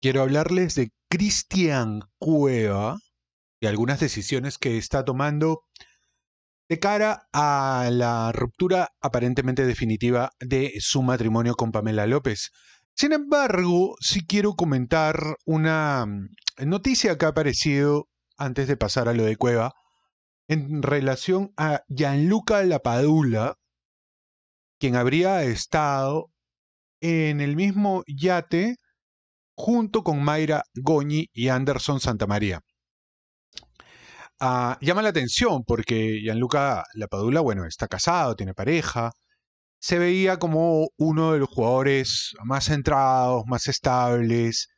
quiero hablarles de Cristian Cueva y algunas decisiones que está tomando de cara a la ruptura aparentemente definitiva de su matrimonio con Pamela López. Sin embargo, sí quiero comentar una mm, noticia que ha aparecido antes de pasar a lo de Cueva en relación a Gianluca Lapadula, quien habría estado en el mismo yate junto con Mayra Goñi y Anderson Santamaría. Ah, llama la atención porque Gianluca Lapadula, bueno, está casado, tiene pareja, se veía como uno de los jugadores más centrados, más estables,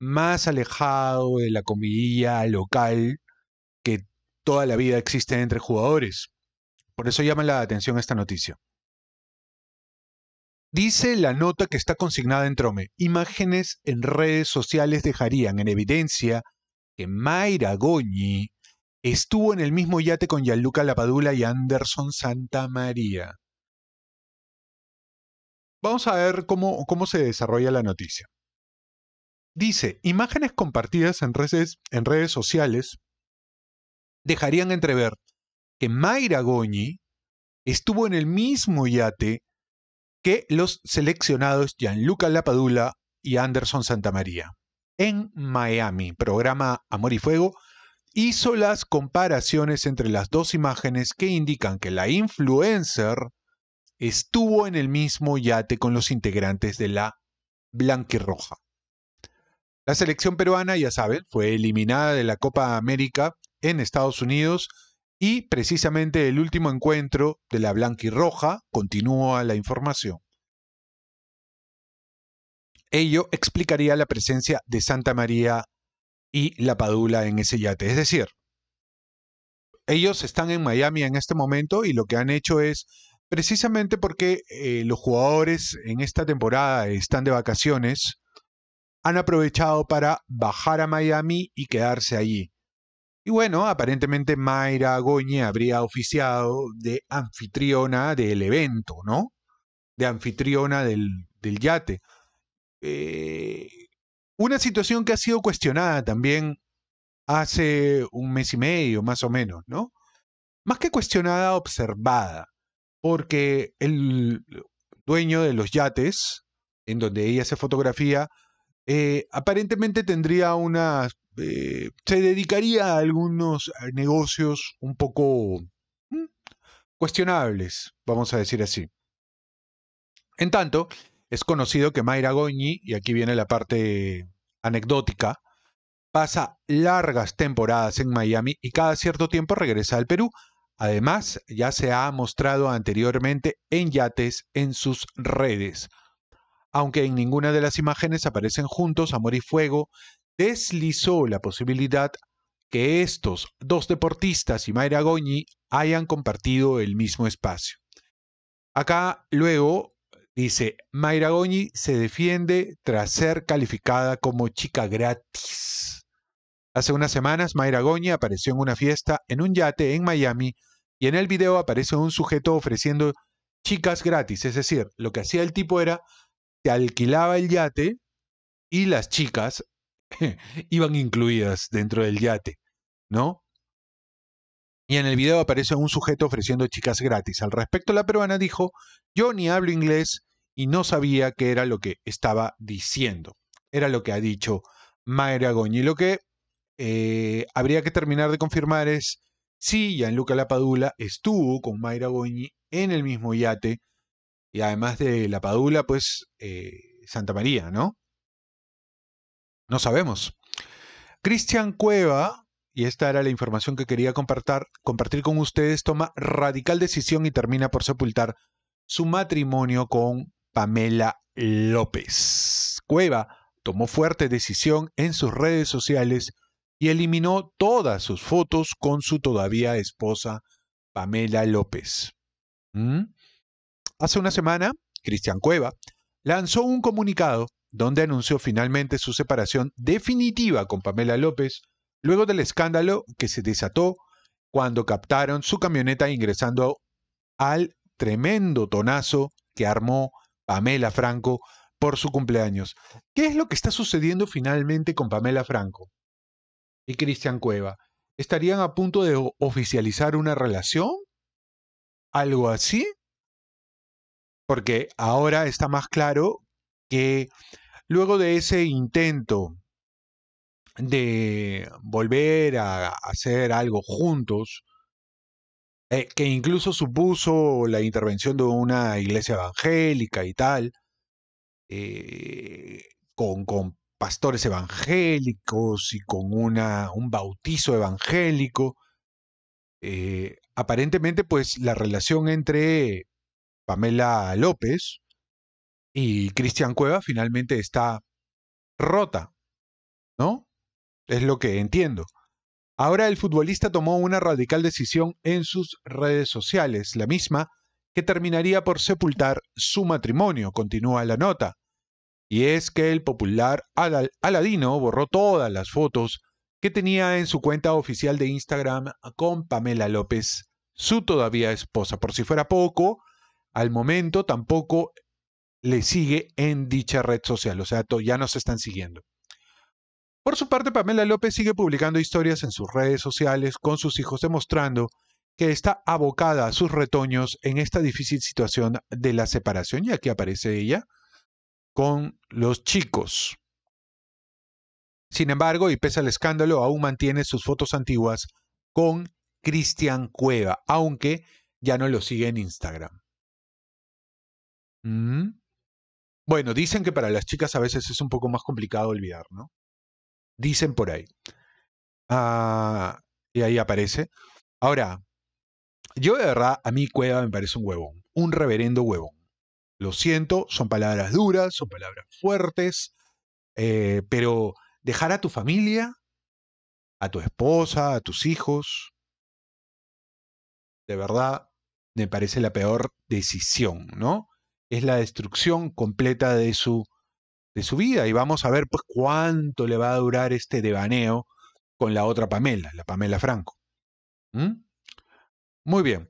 más alejado de la comidilla local que toda la vida existe entre jugadores. Por eso llama la atención esta noticia. Dice la nota que está consignada en Trome, imágenes en redes sociales dejarían en evidencia que Mayra Goñi estuvo en el mismo yate con Gianluca Lapadula y Anderson María. Vamos a ver cómo, cómo se desarrolla la noticia. Dice, imágenes compartidas en redes, en redes sociales dejarían entrever que Mayra Goñi estuvo en el mismo yate que los seleccionados Gianluca Lapadula y Anderson Santamaría. En Miami, programa Amor y Fuego, hizo las comparaciones entre las dos imágenes que indican que la influencer estuvo en el mismo yate con los integrantes de la Blanquirroja. La selección peruana, ya saben, fue eliminada de la Copa América en Estados Unidos y precisamente el último encuentro de la blanca y roja continúa la información. Ello explicaría la presencia de Santa María y la Padula en ese yate. Es decir, ellos están en Miami en este momento y lo que han hecho es, precisamente porque eh, los jugadores en esta temporada están de vacaciones, han aprovechado para bajar a Miami y quedarse allí. Y bueno, aparentemente Mayra Goñi habría oficiado de anfitriona del evento, ¿no? De anfitriona del, yate. Eh, una situación que ha sido cuestionada también hace un mes y medio, más o menos, ¿no? Más que cuestionada, observada, porque el dueño de los yates, en donde ella se fotografía, eh, aparentemente tendría unas eh, se dedicaría a algunos eh, negocios un poco mm, cuestionables, vamos a decir así. En tanto, es conocido que Mayra Goñi, y aquí viene la parte anecdótica, pasa largas temporadas en Miami y cada cierto tiempo regresa al Perú. Además, ya se ha mostrado anteriormente en yates en sus redes. Aunque en ninguna de las imágenes aparecen juntos Amor y Fuego, deslizó la posibilidad que estos dos deportistas y Mayra Goñi hayan compartido el mismo espacio. Acá luego dice, Mayra Goñi se defiende tras ser calificada como chica gratis. Hace unas semanas Mayra Goñi apareció en una fiesta en un yate en Miami y en el video aparece un sujeto ofreciendo chicas gratis, es decir, lo que hacía el tipo era, te alquilaba el yate y las chicas iban incluidas dentro del yate, ¿no? Y en el video aparece un sujeto ofreciendo chicas gratis. Al respecto, la peruana dijo, yo ni hablo inglés y no sabía qué era lo que estaba diciendo. Era lo que ha dicho Mayra Goñi. Lo que eh, habría que terminar de confirmar es si Gianluca Lapadula estuvo con Mayra Goñi en el mismo yate y además de Lapadula, pues eh, Santa María, ¿no? No sabemos. Cristian Cueva, y esta era la información que quería compartir, con ustedes, toma radical decisión y termina por sepultar su matrimonio con Pamela López. Cueva tomó fuerte decisión en sus redes sociales y eliminó todas sus fotos con su todavía esposa Pamela López. ¿Mm? Hace una semana, Cristian Cueva lanzó un comunicado donde anunció finalmente su separación definitiva con Pamela López, luego del escándalo que se desató cuando captaron su camioneta ingresando al tremendo tonazo que armó Pamela Franco por su cumpleaños. ¿Qué es lo que está sucediendo finalmente con Pamela Franco y Cristian Cueva? ¿Estarían a punto de oficializar una relación? ¿Algo así? Porque ahora está más claro que Luego de ese intento de volver a hacer algo juntos, eh, que incluso supuso la intervención de una iglesia evangélica y tal, eh, con, pastores evangélicos y con una, un bautizo evangélico, eh, aparentemente pues la relación entre Pamela López y Cristian Cueva finalmente está rota, ¿no? Es lo que entiendo. Ahora el futbolista tomó una radical decisión en sus redes sociales, la misma que terminaría por sepultar su matrimonio, continúa la nota. Y es que el popular Aladino borró todas las fotos que tenía en su cuenta oficial de Instagram con Pamela López, su todavía esposa. Por si fuera poco, al momento tampoco le sigue en dicha red social, o sea, ya nos están siguiendo. Por su parte, Pamela López sigue publicando historias en sus redes sociales con sus hijos, demostrando que está abocada a sus retoños en esta difícil situación de la separación, y aquí aparece ella con los chicos. Sin embargo, y pese al escándalo, aún mantiene sus fotos antiguas con Cristian Cueva, aunque ya no lo sigue en Instagram. Mm. Bueno, dicen que para las chicas a veces es un poco más complicado olvidar, ¿no? Dicen por ahí. Ah, y ahí aparece. Ahora, yo de verdad, a mí Cueva me parece un huevón, un reverendo huevón. Lo siento, son palabras duras, son palabras fuertes, eh, pero dejar a tu familia, a tu esposa, a tus hijos, de verdad, me parece la peor decisión, ¿no? es la destrucción completa de su, de su vida. Y vamos a ver pues, cuánto le va a durar este devaneo con la otra Pamela, la Pamela Franco. ¿Mm? Muy bien.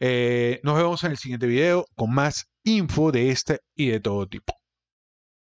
Eh, nos vemos en el siguiente video con más info de este y de todo tipo.